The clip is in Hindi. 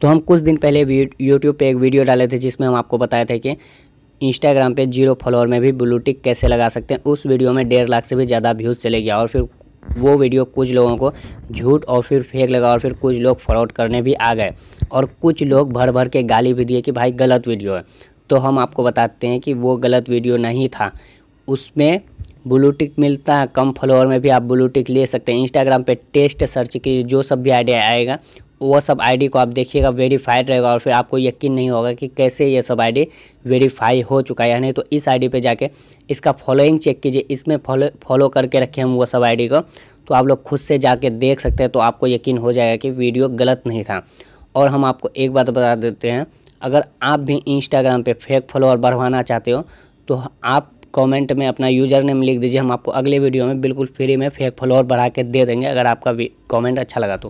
तो हम कुछ दिन पहले यूट्यूब पे एक वीडियो डाले थे जिसमें हम आपको बताए थे कि इंस्टाग्राम पे जीरो फॉलोअर में भी ब्लूटिक कैसे लगा सकते हैं उस वीडियो में डेढ़ लाख से भी ज़्यादा व्यूज़ चले गया और फिर वो वीडियो कुछ लोगों को झूठ और फिर फेक लगा और फिर कुछ लोग फ्रॉड करने भी आ गए और कुछ लोग भर भर के गाली भी दिए कि भाई गलत वीडियो है तो हम आपको बताते हैं कि वो गलत वीडियो नहीं था उसमें ब्लूटिक मिलता है कम फॉलोअर में भी आप ब्लूटिक ले सकते हैं इंस्टाग्राम पे टेस्ट सर्च की जो सब भी आइडिया आएगा वह सब आईडी को आप देखिएगा वेरीफाइड रहेगा और फिर आपको यकीन नहीं होगा कि कैसे ये सब आईडी वेरीफाई हो चुका है यानी तो इस आईडी पे जाके इसका फॉलोइंग चेक कीजिए इसमें फॉलो फॉलो करके रखें हम वो सब आईडी को तो आप लोग खुद से जाके देख सकते हैं तो आपको यकीन हो जाएगा कि वीडियो गलत नहीं था और हम आपको एक बात बता देते हैं अगर आप भी इंस्टाग्राम पर फेक फॉलोअर बढ़वाना चाहते हो तो आप कमेंट में अपना यूज़र नेम लिख दीजिए हम आपको अगले वीडियो में बिल्कुल फ्री में फेक फॉलोअर बढ़ा के दे देंगे अगर आपका कमेंट अच्छा लगा तो